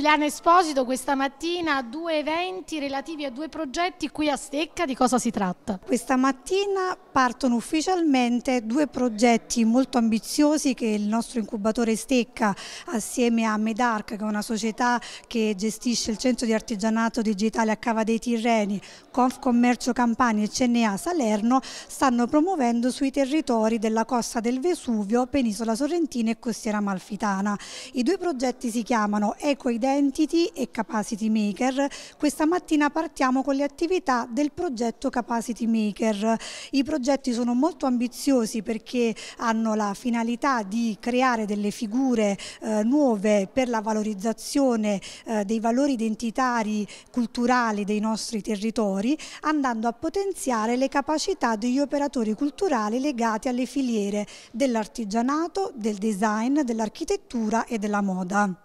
Giuliana Esposito questa mattina due eventi relativi a due progetti qui a Stecca, di cosa si tratta? Questa mattina partono ufficialmente due progetti molto ambiziosi che il nostro incubatore Stecca assieme a Medarc che è una società che gestisce il centro di artigianato digitale a Cava dei Tirreni, Confcommercio Campania e CNA Salerno stanno promuovendo sui territori della costa del Vesuvio, Penisola Sorrentina e Costiera Malfitana. I due progetti si chiamano Eco Idea Identity e Capacity Maker. Questa mattina partiamo con le attività del progetto Capacity Maker. I progetti sono molto ambiziosi perché hanno la finalità di creare delle figure eh, nuove per la valorizzazione eh, dei valori identitari culturali dei nostri territori, andando a potenziare le capacità degli operatori culturali legati alle filiere dell'artigianato, del design, dell'architettura e della moda.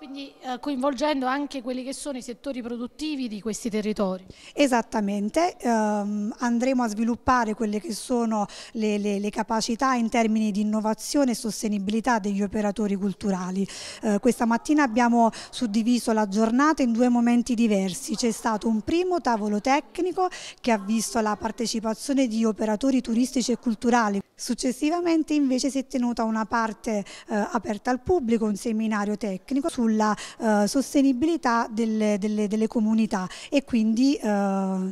Quindi eh, coinvolgendo anche quelli che sono i settori produttivi di questi territori. Esattamente, ehm, andremo a sviluppare quelle che sono le, le, le, capacità in termini di innovazione e sostenibilità degli operatori culturali. Eh, questa mattina abbiamo suddiviso la giornata in due momenti diversi, c'è stato un primo tavolo tecnico che ha visto la partecipazione di operatori turistici e culturali Successivamente invece si è tenuta una parte eh, aperta al pubblico, un seminario tecnico sulla eh, sostenibilità delle, delle, delle, comunità e quindi eh,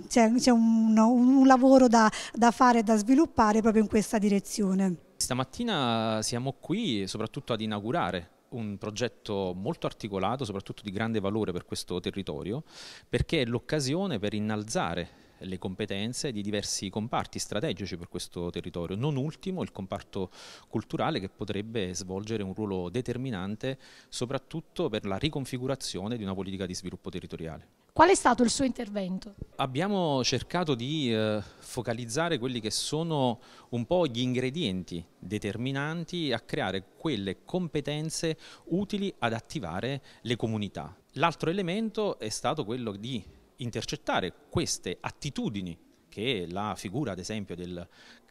c'è un, un, lavoro da, da fare e da sviluppare proprio in questa direzione. Stamattina siamo qui soprattutto ad inaugurare un progetto molto articolato, soprattutto di grande valore per questo territorio, perché è l'occasione per innalzare le competenze di diversi comparti strategici per questo territorio, non ultimo il comparto culturale che potrebbe svolgere un ruolo determinante soprattutto per la riconfigurazione di una politica di sviluppo territoriale. Qual è stato il suo intervento? Abbiamo cercato di eh, focalizzare quelli che sono un po' gli ingredienti determinanti a creare quelle competenze utili ad attivare le comunità. L'altro elemento è stato quello di intercettare queste attitudini che la figura ad esempio del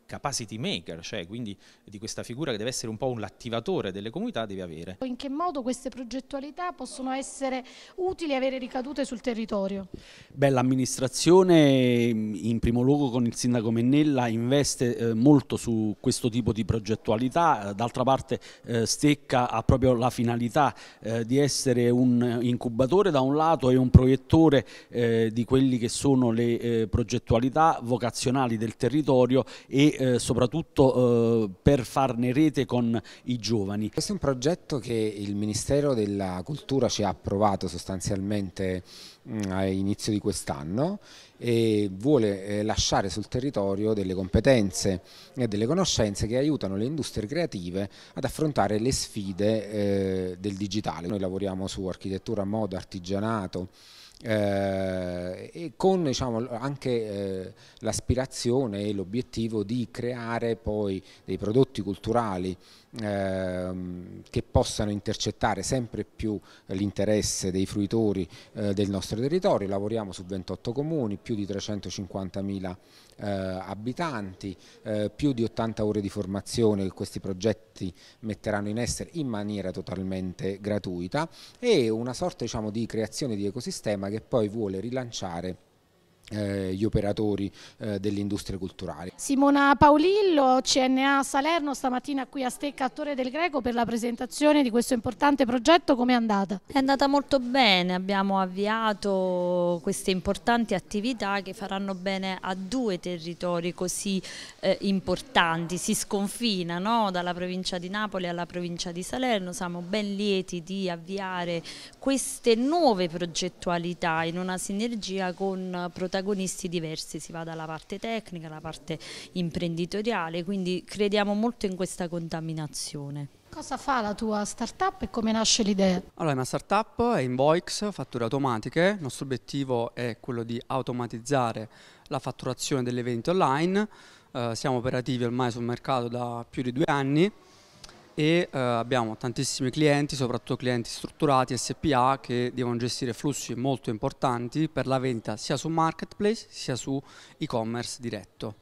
capacity maker, cioè quindi di questa figura che deve essere un po' un attivatore delle comunità, deve avere. In che modo queste progettualità possono essere utili e avere ricadute sul territorio? Beh, l'amministrazione in primo luogo con il sindaco Mennella investe eh, molto su questo tipo di progettualità, d'altra parte eh, Stecca ha proprio la finalità eh, di essere un incubatore da un lato e un proiettore di quelli che sono le progettualità vocazionali del territorio e e eh, soprattutto eh, per farne rete con i giovani. Questo è un progetto che il Ministero della Cultura ci ha approvato sostanzialmente mm, a inizio di quest'anno e vuole eh, lasciare sul territorio delle competenze e delle conoscenze che aiutano le industrie creative ad affrontare le sfide del digitale. Noi lavoriamo su architettura, moda, artigianato, eh, e con diciamo, anche eh, l'aspirazione e l'obiettivo di creare poi dei prodotti culturali ehm, che possano intercettare sempre più l'interesse dei fruitori eh, del nostro territorio. Lavoriamo su 28 comuni, più di 350.000 eh, abitanti, eh, più di 80 ore di formazione che questi progetti metteranno in essere in maniera totalmente gratuita e una sorta diciamo, di creazione di ecosistema che poi vuole rilanciare eh, gli operatori eh, dell'industria culturale. Simona Paolillo, CNA Salerno, stamattina qui a Stecca Attore del Greco per la presentazione di questo importante progetto, come è andata? È andata molto bene, abbiamo avviato queste importanti attività che faranno bene a due territori così eh, importanti, si sconfinano dalla provincia di Napoli alla provincia di Salerno, siamo ben lieti di avviare queste nuove progettualità in una sinergia con protagonisti protagonisti diversi, si va dalla parte tecnica alla parte imprenditoriale, quindi crediamo molto in questa contaminazione. Cosa fa la tua startup e come nasce l'idea? Allora, la mia startup è Invoix, fatture automatiche. Il nostro obiettivo è quello di automatizzare la fatturazione delle vendite online. Eh, siamo operativi ormai sul mercato da più di due anni e eh, abbiamo tantissimi clienti, soprattutto clienti strutturati SPA che devono gestire flussi molto importanti per la vendita sia su marketplace sia su e-commerce diretto.